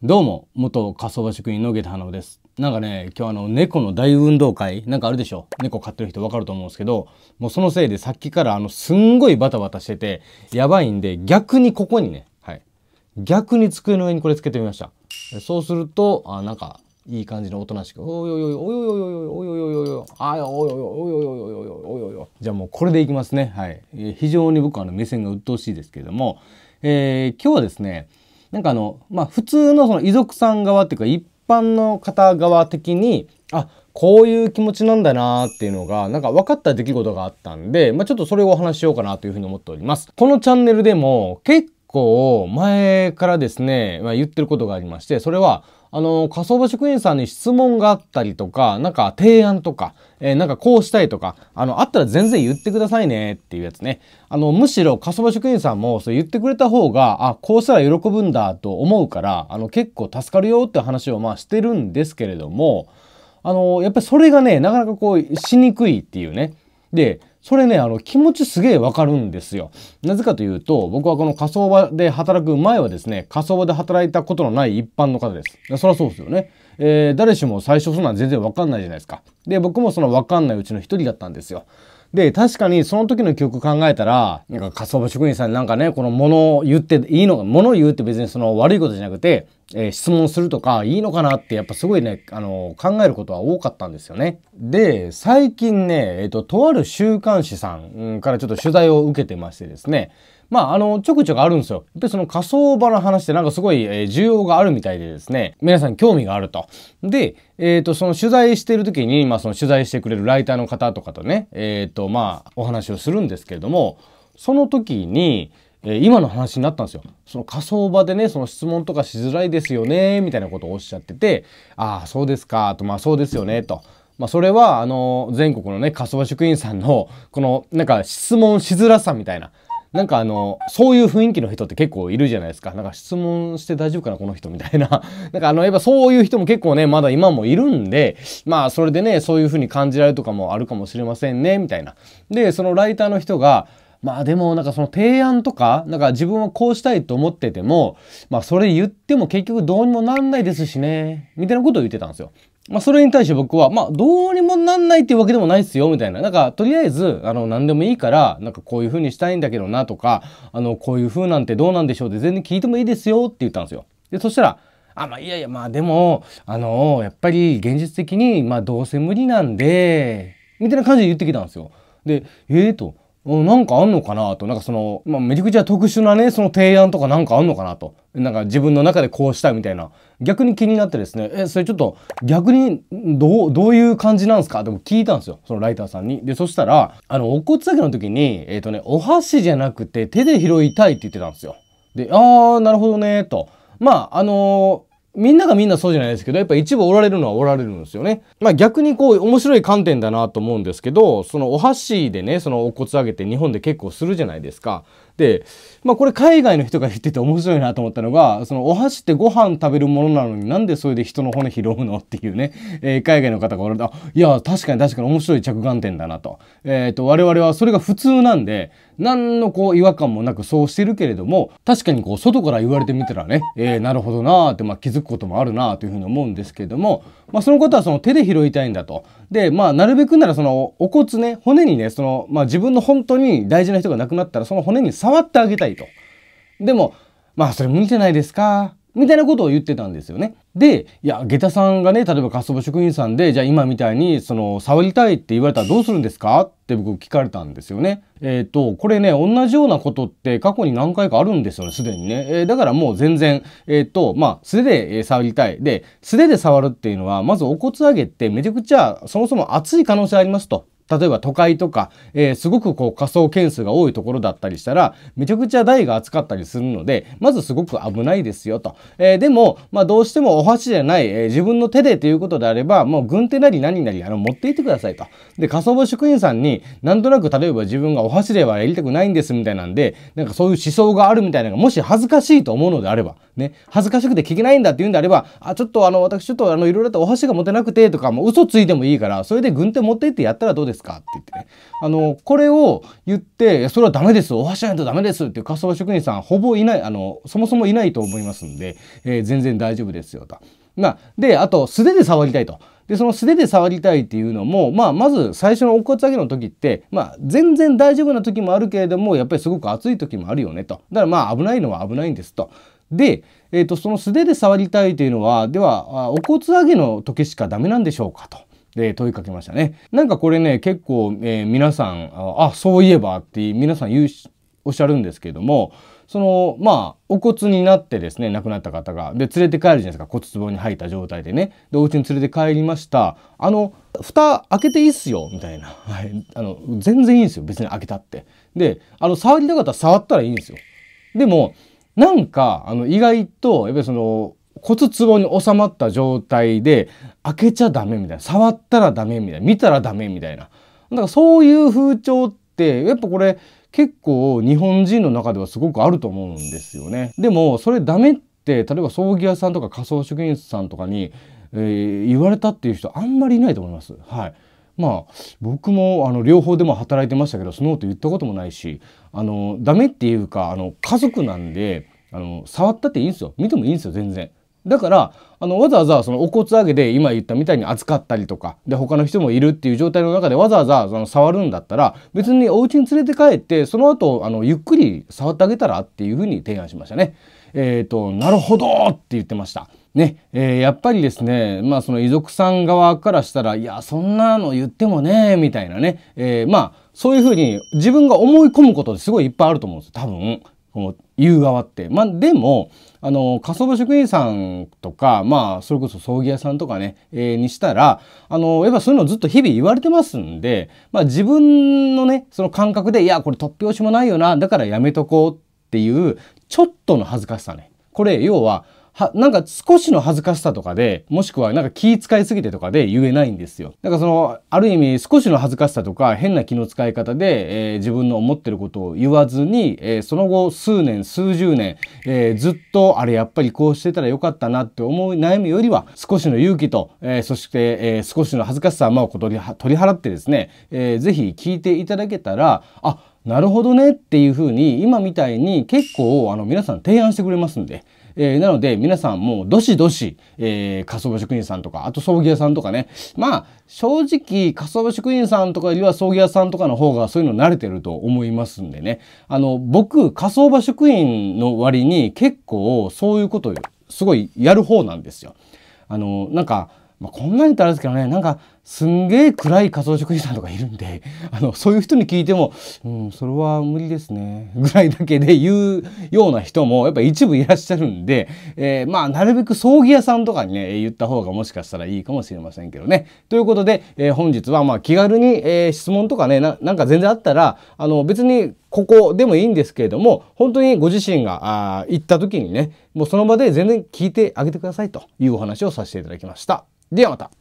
どうも、元仮想場職員の下田花です。なんかね、今日あの、猫の大運動会、なんかあるでしょ猫飼ってる人わかると思うんですけど、もうそのせいでさっきからあの、すんごいバタバタしてて、やばいんで、逆にここにね、はい。逆に机の上にこれつけてみました。そうすると、あ、なんか、いい感じのおとなしく、おいおいおいおいおいおいおいおいおいおいおいあいおいおいおいおいおいおいおいおいおじゃあもうこれでいきますね。はい。非常に僕はあの、目線が鬱陶しいですけれども、えー、今日はですね、なんかあの、まあ、普通のその遺族さん側っていうか一般の方側的にあこういう気持ちなんだなーっていうのがなんか分かった出来事があったんで、まあ、ちょっとそれをお話しようかなというふうに思っております。このチャンネルでも結構前からですね、まあ、言ってることがありましてそれはあの、仮想場職員さんに質問があったりとか、なんか提案とか、えー、なんかこうしたいとか、あの、あったら全然言ってくださいねっていうやつね。あの、むしろ仮想場職員さんもそう言ってくれた方が、あ、こうしたら喜ぶんだと思うから、あの、結構助かるよって話をまあしてるんですけれども、あの、やっぱりそれがね、なかなかこう、しにくいっていうね。で、それね、あの、気持ちすげえわかるんですよ。なぜかというと、僕はこの仮想場で働く前はですね、仮想場で働いたことのない一般の方です。そりゃそうですよね。えー、誰しも最初そんなん全然わかんないじゃないですか。で、僕もそのわかんないうちの一人だったんですよ。で、確かにその時の曲考えたら、なんか、仮想場職員さんなんかね、この物を言っていいのか、物を言うって別にその悪いことじゃなくて、えー、質問するとかいいのかなって、やっぱすごいね、あのー、考えることは多かったんですよね。で、最近ね、えっ、ー、と、とある週刊誌さんからちょっと取材を受けてましてですね、まあ、あの、ちょくちょくあるんですよ。やっぱりその火葬場の話ってなんかすごい、えー、需要があるみたいでですね、皆さん興味があると。で、えっ、ー、と、その取材してる時に、まあ、その取材してくれるライターの方とかとね、えっ、ー、と、まあ、お話をするんですけれども、その時に、えー、今の話になったんですよ。その火葬場でね、その質問とかしづらいですよね、みたいなことをおっしゃってて、ああ、そうですか、と、まあ、そうですよね、と。まあ、それは、あの、全国のね、火葬場職員さんの、この、なんか質問しづらさみたいな、なんかあの、そういう雰囲気の人って結構いるじゃないですか。なんか質問して大丈夫かな、この人みたいな。なんかあの、やっぱそういう人も結構ね、まだ今もいるんで、まあそれでね、そういう風に感じられるとかもあるかもしれませんね、みたいな。で、そのライターの人が、まあでもなんかその提案とか、なんか自分はこうしたいと思ってても、まあそれ言っても結局どうにもなんないですしね、みたいなことを言ってたんですよ。まあ、それに対して僕は、まあ、どうにもなんないっていうわけでもないっすよ、みたいな。なんか、とりあえず、あの、何でもいいから、なんかこういう風にしたいんだけどな、とか、あの、こういう風なんてどうなんでしょうって全然聞いてもいいですよ、って言ったんですよ。で、そしたら、あ、まあ、いやいや、まあ、でも、あの、やっぱり現実的に、まあ、どうせ無理なんで、みたいな感じで言ってきたんですよ。で、ええー、と、なんかあんのかなと、なんかその、まあ、めちゃくちゃ特殊なね、その提案とかなんかあんのかなと。なんか自分の中でこうしたいみたいな。逆に気になってですね、え、それちょっと逆にどう、どういう感じなんですかでも聞いたんですよ。そのライターさんに。で、そしたら、あの、お骨だけの時に、えっ、ー、とね、お箸じゃなくて手で拾いたいって言ってたんですよ。で、あー、なるほどね、と。まあ、あのーみんながみんなそうじゃないですけど、やっぱ一部おられるのはおられるんですよね。まあ逆にこう面白い観点だなと思うんですけど、そのお箸でね、そのお骨あげて日本で結構するじゃないですか。、まあ、これ海外の人が言ってて面白いなと思ったのがそのお箸ってご飯食べるものなのになんでそれで人の骨拾うのっていうね、えー、海外の方がれあいや確かに確かに面白い着眼点だなと,、えーと、我々はそれが普通なんで何のこう違和感もなくそうしてるけれども確かにこう外から言われてみたらね、えー、なるほどなーって、まあ、気づくこともあるなというふうに思うんですけれども、まあ、そのことはその手で拾いたいんだと。でまあなるべくならそのお骨ね骨にねその、まあ、自分の本当に大事な人が亡くなったらその骨に触触ってあげたいと。でも、まあそれ理じてないですかみたいなことを言ってたんですよね。で、いや、下駄さんがね、例えばカスボ職員さんで、じゃあ今みたいに、その、触りたいって言われたらどうするんですかって僕聞かれたんですよね。えっ、ー、と、これね、同じようなことって過去に何回かあるんですよね、すでにね。えー、だからもう全然、えっ、ー、と、まあ、素手で触りたい。で、素手で触るっていうのは、まずお骨上げってめちゃくちゃ、そもそも熱い可能性ありますと。例えば都会とか、えー、すごくこう仮想件数が多いところだったりしたら、めちゃくちゃ台が厚かったりするので、まずすごく危ないですよと。えー、でも、まあどうしてもお箸じゃない、えー、自分の手でということであれば、もう軍手なり何なり、あの、持っていってくださいと。で、仮想部職員さんに、なんとなく例えば自分がお箸ではやりたくないんですみたいなんで、なんかそういう思想があるみたいなのが、もし恥ずかしいと思うのであれば、ね、恥ずかしくて聞けないんだっていうんであれば、あ、ちょっとあの、私ちょっとあの、いろいろとお箸が持てなくてとか、もう嘘ついてもいいから、それで軍手持って行ってやったらどうですですか?」って言ってねあのこれを言って「それはダメですお箸じゃないとダメです」っていう仮動職人さんほぼいないあのそもそもいないと思いますんで、えー、全然大丈夫ですよと。まあ、であと素手で触りたいと。でその素手で触りたいっていうのも、まあ、まず最初のお骨上げの時って、まあ、全然大丈夫な時もあるけれどもやっぱりすごく暑い時もあるよねとだからまあ危ないのは危ないんですと。で、えーと、とその素手で触りたいというのはではお骨上げの時しかダメなんでしょうかと。で問いかけましたね。なんかこれね、結構、えー、皆さん、あ、そういえばって皆さん言うおっしゃるんですけども、その、まあ、お骨になってですね、亡くなった方が、で、連れて帰るじゃないですか、骨壺に入った状態でね。で、お家に連れて帰りました。あの、蓋開けていいっすよ、みたいな。はい。あの、全然いいんですよ、別に開けたって。で、あの、触りたかったら触ったらいいんですよ。でも、なんか、あの、意外と、やっぱりその、骨壺に収まった状態で開けちゃダメみたいな触ったらダメみたいな見たらダメみたいなだからそういう風潮ってやっぱこれ結構日本人の中ではすごくあると思うんですよね。でもそれダメって例えば葬儀屋さんとか仮装職員さんとかに、えー、言われたっていう人あんまりいないと思います。はいまあ僕もあの両方でも働いてましたけどそのこと言ったこともないしあのダメっていうかあの家族なんであの触ったっていいんですよ見てもいいんですよ全然。だからあのわざわざそのお骨上げで今言ったみたいに扱かったりとかで他の人もいるっていう状態の中でわざわざその触るんだったら別にお家に連れて帰ってその後あのゆっくり触ってあげたらっていうふうに提案しましたね。えっ、ー、となるほどって言ってました。ねえー、やっぱりですね、まあ、その遺族さん側からしたらいやそんなの言ってもねみたいなね、えー、まあそういうふうに自分が思い込むことってすごいいっぱいあると思うんです多分。いう側って。まあ、でも、あの、火葬場職員さんとか、まあ、それこそ葬儀屋さんとかね、えー、にしたら、あの、やっぱそういうのずっと日々言われてますんで、まあ自分のね、その感覚で、いや、これ突拍子もないよな、だからやめとこうっていう、ちょっとの恥ずかしさね。これ、要は、は、なんか少しの恥ずかしさとかで、もしくはなんか気使いすぎてとかで言えないんですよ。だからその、ある意味少しの恥ずかしさとか変な気の使い方で、えー、自分の思ってることを言わずに、えー、その後数年、数十年、えー、ずっと、あれやっぱりこうしてたらよかったなって思う悩みよりは、少しの勇気と、えそして、え少しの恥ずかしさ、まあ、取り払ってですね、えー、ぜひ聞いていただけたら、あ、なるほどねっていうふうに、今みたいに結構、あの、皆さん提案してくれますんで、えー、なので皆さんもうどしどし、えー、仮想場職人さんとか、あと葬儀屋さんとかね、まあ正直仮想場職人さんとかよりは葬儀屋さんとかの方がそういうの慣れてると思いますんでね。あの、僕仮想場職員の割に結構そういうことすごいやる方なんですよ。あの、なんか、まあ、こんなに言ったらですけどねなんかすんげえ暗い仮想職員さんとかいるんで あのそういう人に聞いても、うん、それは無理ですねぐらいだけで言うような人もやっぱ一部いらっしゃるんで、えー、まあなるべく葬儀屋さんとかにね言った方がもしかしたらいいかもしれませんけどね。ということで、えー、本日はまあ気軽に、えー、質問とかねなんか全然あったらあの別にここでもいいんですけれども本当にご自身があ行った時にねもうその場で全然聞いてあげてくださいというお話をさせていただきました。ではまた。